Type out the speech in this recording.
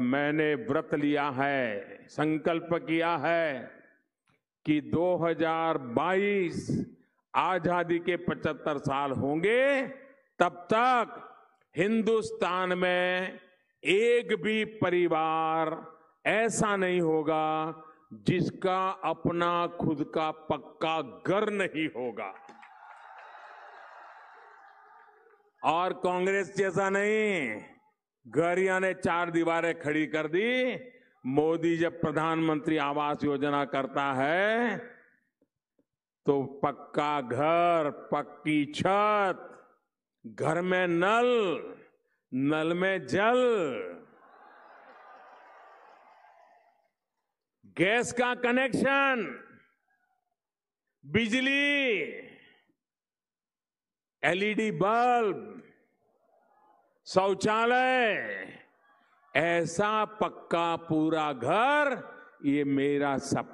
मैंने व्रत लिया है संकल्प किया है कि 2022 आजादी के 75 साल होंगे तब तक हिंदुस्तान में एक भी परिवार ऐसा नहीं होगा जिसका अपना खुद का पक्का घर नहीं होगा और कांग्रेस जैसा नहीं गरिया ने चार दीवारें खड़ी कर दी मोदी जब प्रधानमंत्री आवास योजना करता है तो पक्का घर पक्की छत घर में नल नल में जल गैस का कनेक्शन बिजली एलईडी बल्ब शौचालय ऐसा पक्का पूरा घर ये मेरा सपना